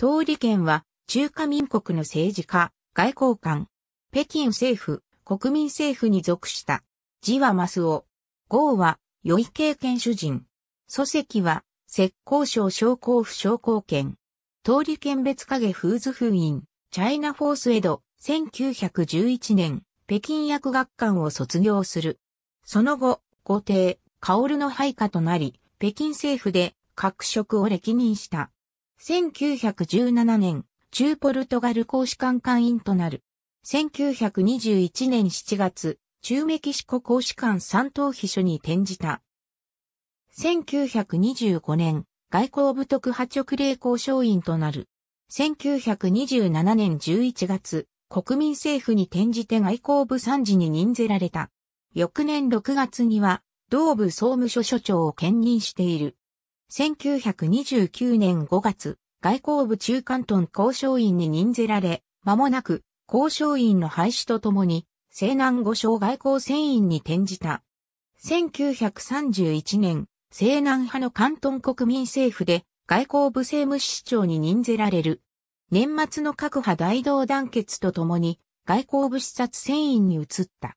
通り県は中華民国の政治家、外交官、北京政府、国民政府に属した。字はマスオ。号は、余意経験主人。祖籍は、石膏省商工府商工県。通り県別影フーズ封印、チャイナフォースエド、1911年、北京薬学館を卒業する。その後、皇帝、カオルの配下となり、北京政府で、各職を歴任した。1917年、中ポルトガル公使館館員となる。1921年7月、中メキシコ公使館三等秘書に転じた。1925年、外交部特派直令交渉員となる。1927年11月、国民政府に転じて外交部参事に任ぜられた。翌年6月には、同部総務所所長を兼任している。1929年5月、外交部中間トン交渉員に任ぜられ、間もなく交渉員の廃止とともに、西南五省外交船員に転じた。1931年、西南派の関東国民政府で外交部政務市長に任ぜられる。年末の各派大同団結とともに外交部視察船員に移った。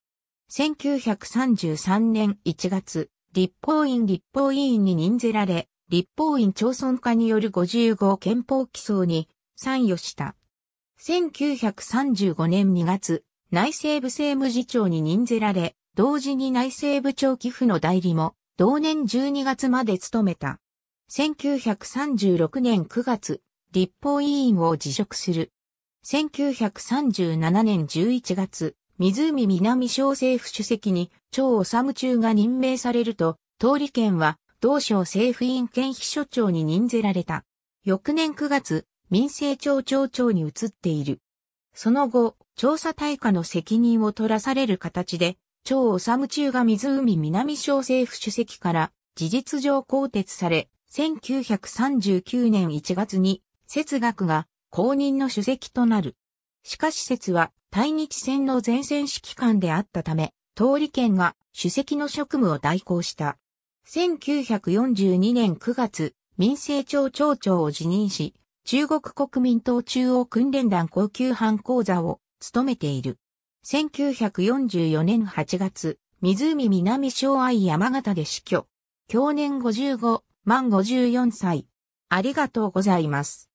1933年1月、立法院立法委員に任ぜられ、立法院町村化による55憲法起草に参与した。1935年2月、内政部政務次長に任ぜられ、同時に内政部長寄付の代理も、同年12月まで務めた。1936年9月、立法委員を辞職する。1937年11月、湖南省政府主席に、長治中が任命されると、通り県は同省政府院県秘書長に任ぜられた。翌年9月、民政庁庁長に移っている。その後、調査対価の責任を取らされる形で、長治中が湖南省政府主席から事実上更迭され、1939年1月に、節学が公認の主席となる。しかし節は、対日戦の前線指揮官であったため、通り県が主席の職務を代行した。1942年9月、民政庁庁長を辞任し、中国国民党中央訓練団高級班講座を務めている。1944年8月、湖南昭愛山形で死去。去年55、万54歳。ありがとうございます。